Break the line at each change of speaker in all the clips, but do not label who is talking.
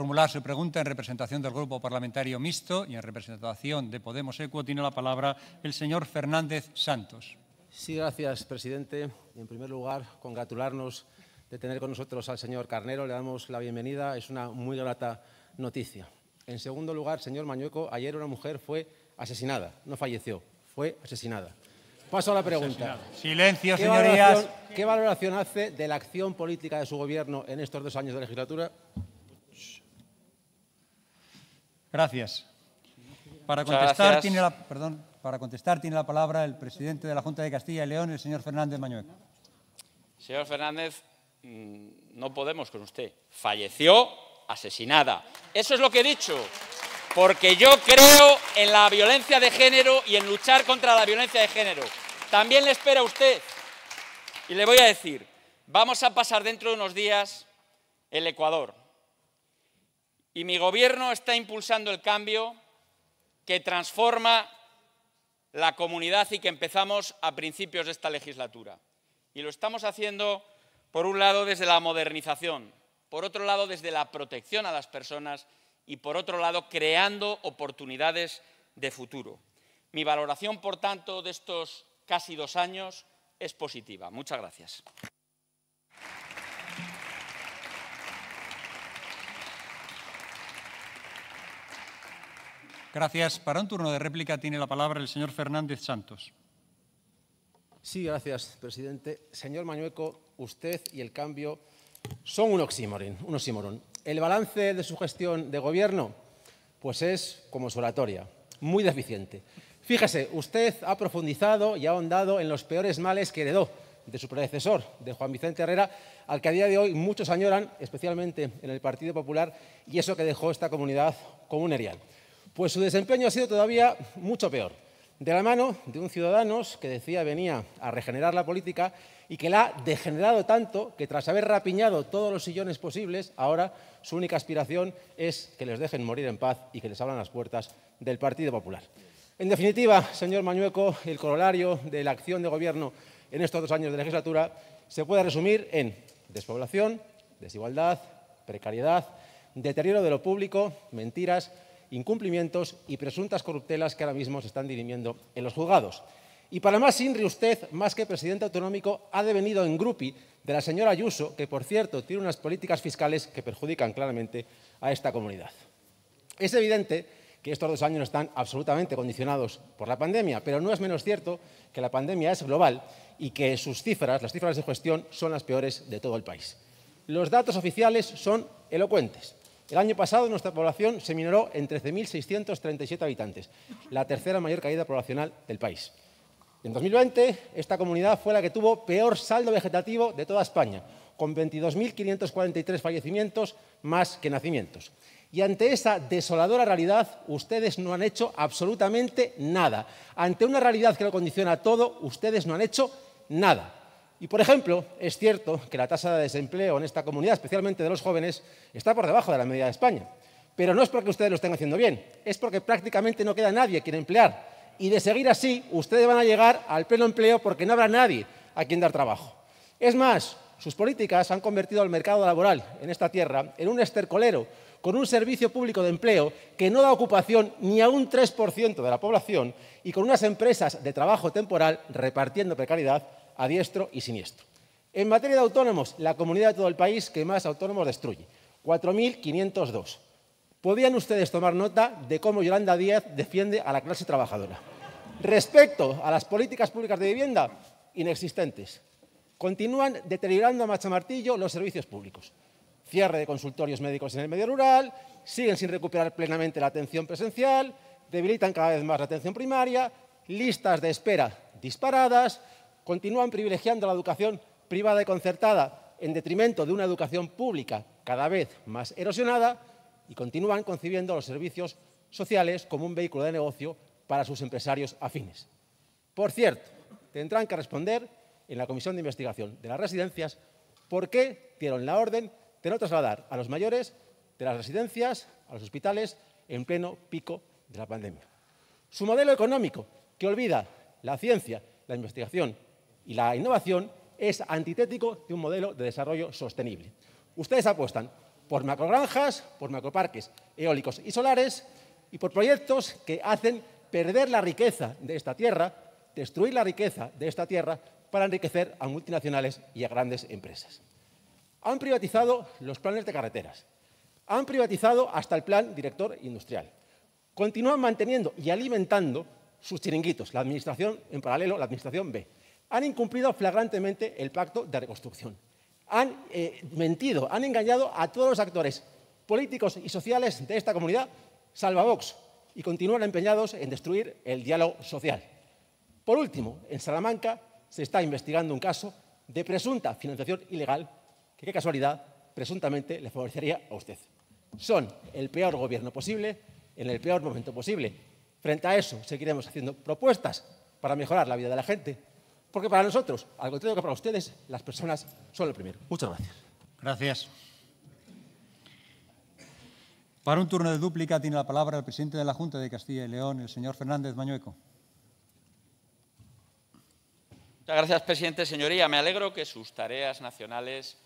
formular su pregunta en representación del Grupo Parlamentario Mixto y en representación de Podemos Ecuo tiene la palabra el señor Fernández Santos.
Sí, gracias, presidente. En primer lugar, congratularnos de tener con nosotros al señor Carnero. Le damos la bienvenida. Es una muy grata noticia. En segundo lugar, señor Mañueco, ayer una mujer fue asesinada, no falleció, fue asesinada. Paso a la pregunta. Silencio, señorías. ¿Qué valoración hace de la acción política de su gobierno en estos dos años de legislatura?
Gracias. Para contestar, Tiene la, tiene la palabra el presidente de la Junta de Castilla y León, el señor Fernández Mañueco. Señor Fernández, mm, no podemos con usted. Falleció asesinada. Eso es lo que he dicho. Porque yo creo en la violencia de género y en luchar contra la violencia de género. También le espera a usted. Y le voy a decir, vamos a pasar dentro de unos días el Ecuador. Y mi gobierno está impulsando el cambio que transforma la comunidad y que empezamos a principios de esta legislatura. Y lo estamos haciendo, por un lado, desde la modernización, por otro lado, desde la protección a las personas y, por otro lado, creando oportunidades de futuro. Mi valoración, por tanto, de estos casi dos años es positiva. Muchas gracias. Gracias. Para un turno de réplica tiene la palabra el señor Fernández Santos.
Sí, gracias, presidente. Señor Mañueco, usted y el cambio son un oxímoron. Un El balance de su gestión de gobierno, pues es como su oratoria, muy deficiente. Fíjese, usted ha profundizado y ha ahondado en los peores males que heredó de su predecesor, de Juan Vicente Herrera, al que a día de hoy muchos añoran, especialmente en el Partido Popular, y eso que dejó esta comunidad como un erial pues su desempeño ha sido todavía mucho peor. De la mano de un Ciudadanos que decía venía a regenerar la política y que la ha degenerado tanto que tras haber rapiñado todos los sillones posibles, ahora su única aspiración es que les dejen morir en paz y que les abran las puertas del Partido Popular. En definitiva, señor Mañueco, el corolario de la acción de gobierno en estos dos años de legislatura se puede resumir en despoblación, desigualdad, precariedad, deterioro de lo público, mentiras, incumplimientos y presuntas corruptelas que ahora mismo se están dirimiendo en los juzgados. Y para más, Inri, usted, más que presidente autonómico, ha devenido en grupi de la señora Ayuso, que por cierto tiene unas políticas fiscales que perjudican claramente a esta comunidad. Es evidente que estos dos años están absolutamente condicionados por la pandemia, pero no es menos cierto que la pandemia es global y que sus cifras, las cifras de gestión, son las peores de todo el país. Los datos oficiales son elocuentes. El año pasado nuestra población se minoró en 13.637 habitantes, la tercera mayor caída poblacional del país. En 2020, esta comunidad fue la que tuvo peor saldo vegetativo de toda España, con 22.543 fallecimientos más que nacimientos. Y ante esa desoladora realidad, ustedes no han hecho absolutamente nada. Ante una realidad que lo condiciona todo, ustedes no han hecho nada. Y, por ejemplo, es cierto que la tasa de desempleo en esta comunidad, especialmente de los jóvenes, está por debajo de la media de España. Pero no es porque ustedes lo estén haciendo bien, es porque prácticamente no queda nadie quien emplear. Y de seguir así, ustedes van a llegar al pleno empleo porque no habrá nadie a quien dar trabajo. Es más, sus políticas han convertido al mercado laboral en esta tierra en un estercolero con un servicio público de empleo que no da ocupación ni a un 3% de la población y con unas empresas de trabajo temporal repartiendo precariedad a diestro y siniestro. En materia de autónomos, la comunidad de todo el país que más autónomos destruye, 4.502. Podían ustedes tomar nota de cómo Yolanda Díaz defiende a la clase trabajadora. Respecto a las políticas públicas de vivienda, inexistentes. Continúan deteriorando a machamartillo los servicios públicos. Cierre de consultorios médicos en el medio rural, siguen sin recuperar plenamente la atención presencial, debilitan cada vez más la atención primaria, listas de espera disparadas, continúan privilegiando la educación privada y concertada en detrimento de una educación pública cada vez más erosionada y continúan concibiendo los servicios sociales como un vehículo de negocio para sus empresarios afines. Por cierto, tendrán que responder en la Comisión de Investigación de las Residencias por qué dieron la orden de no trasladar a los mayores de las residencias a los hospitales en pleno pico de la pandemia. Su modelo económico, que olvida la ciencia, la investigación y la innovación es antitético de un modelo de desarrollo sostenible. Ustedes apuestan por macrogranjas, por macroparques eólicos y solares y por proyectos que hacen perder la riqueza de esta tierra, destruir la riqueza de esta tierra para enriquecer a multinacionales y a grandes empresas. Han privatizado los planes de carreteras, han privatizado hasta el plan director industrial. Continúan manteniendo y alimentando sus chiringuitos, la administración en paralelo, la administración B han incumplido flagrantemente el pacto de reconstrucción. Han eh, mentido, han engañado a todos los actores políticos y sociales de esta comunidad, salva Vox, y continúan empeñados en destruir el diálogo social. Por último, en Salamanca se está investigando un caso de presunta financiación ilegal que, qué casualidad, presuntamente le favorecería a usted. Son el peor gobierno posible en el peor momento posible. Frente a eso, seguiremos haciendo propuestas para mejorar la vida de la gente, porque para nosotros, al contrario que para ustedes, las personas son lo primero. Muchas gracias. Gracias.
Para un turno de dúplica tiene la palabra el presidente de la Junta de Castilla y León, el señor Fernández Mañueco. Muchas gracias, presidente. Señoría, me alegro que sus tareas nacionales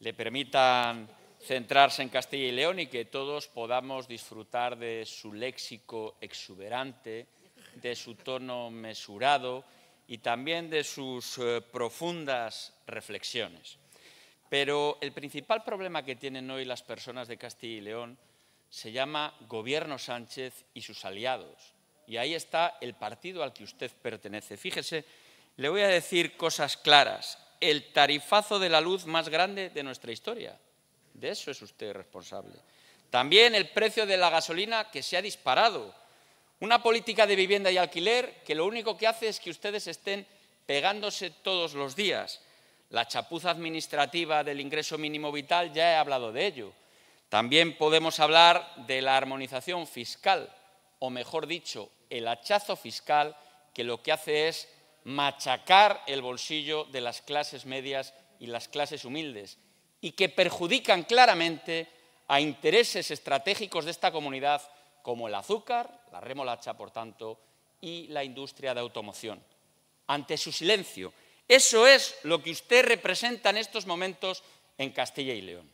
le permitan centrarse en Castilla y León y que todos podamos disfrutar de su léxico exuberante, de su tono mesurado y también de sus eh, profundas reflexiones. Pero el principal problema que tienen hoy las personas de Castilla y León se llama Gobierno Sánchez y sus aliados. Y ahí está el partido al que usted pertenece. Fíjese, le voy a decir cosas claras. El tarifazo de la luz más grande de nuestra historia. De eso es usted responsable. También el precio de la gasolina que se ha disparado una política de vivienda y alquiler que lo único que hace es que ustedes estén pegándose todos los días. La chapuza administrativa del ingreso mínimo vital, ya he hablado de ello. También podemos hablar de la armonización fiscal, o mejor dicho, el hachazo fiscal, que lo que hace es machacar el bolsillo de las clases medias y las clases humildes, y que perjudican claramente a intereses estratégicos de esta comunidad como el azúcar, la remolacha, por tanto, y la industria de automoción. Ante su silencio. Eso es lo que usted representa en estos momentos en Castilla y León.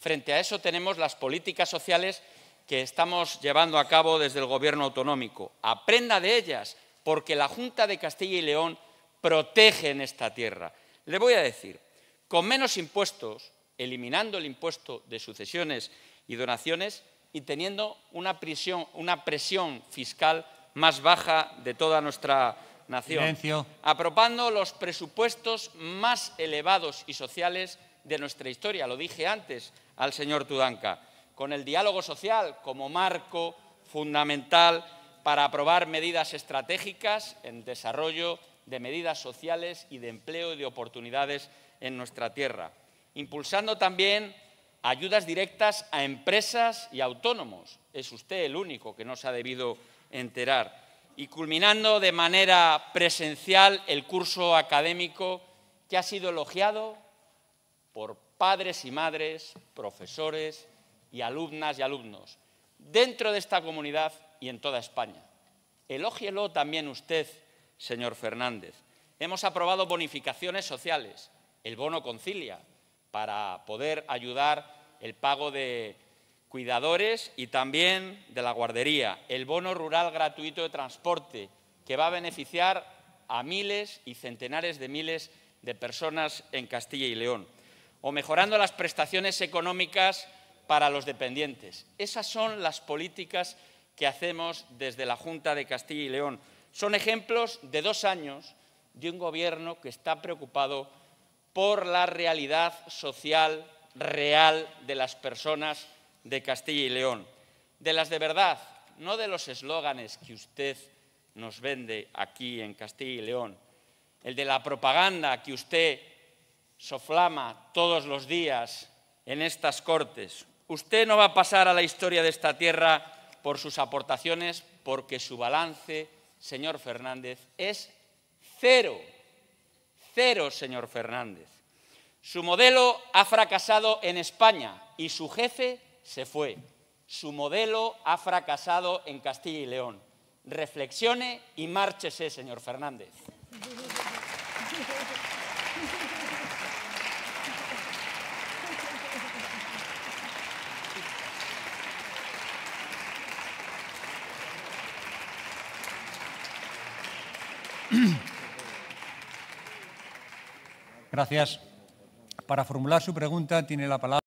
Frente a eso tenemos las políticas sociales que estamos llevando a cabo desde el Gobierno autonómico. Aprenda de ellas, porque la Junta de Castilla y León protege en esta tierra. Le voy a decir, con menos impuestos, eliminando el impuesto de sucesiones y donaciones, y teniendo una, presión fiscal más baja de toda nuestra nación, apropando los presupuestos más elevados y sociales de nuestra historia, lo dije antes al señor Tudanca, con el diálogo social como marco fundamental para aprobar medidas estratégicas en desarrollo de medidas sociales y de empleo y de oportunidades en nuestra tierra, impulsando también ayudas directas a empresas y autónomos. Es usted el único que no se ha debido enterar. Y culminando de manera presencial el curso académico que ha sido elogiado por padres y madres, profesores y alumnas y alumnos, dentro de esta comunidad y en toda España. Elógielo también usted, señor Fernández. Hemos aprobado bonificaciones sociales, el bono concilia, para poder ayudar el pago de cuidadores y también de la guardería, el bono rural gratuito de transporte, que va a beneficiar a miles y centenares de miles de personas en Castilla y León, o mejorando las prestaciones económicas para los dependientes. Esas son las políticas que hacemos desde la Junta de Castilla y León. Son ejemplos de dos años de un gobierno que está preocupado por la realidad social real de las personas de Castilla y León, de las de verdad, no de los eslóganes que usted nos vende aquí en Castilla y León, el de la propaganda que usted soflama todos los días en estas cortes. Usted no va a pasar a la historia de esta tierra por sus aportaciones, porque su balance, señor Fernández, es cero. Cero, señor Fernández. Su modelo ha fracasado en España y su jefe se fue. Su modelo ha fracasado en Castilla y León. Reflexione y márchese, señor Fernández. Gracias. Para formular su pregunta tiene la palabra.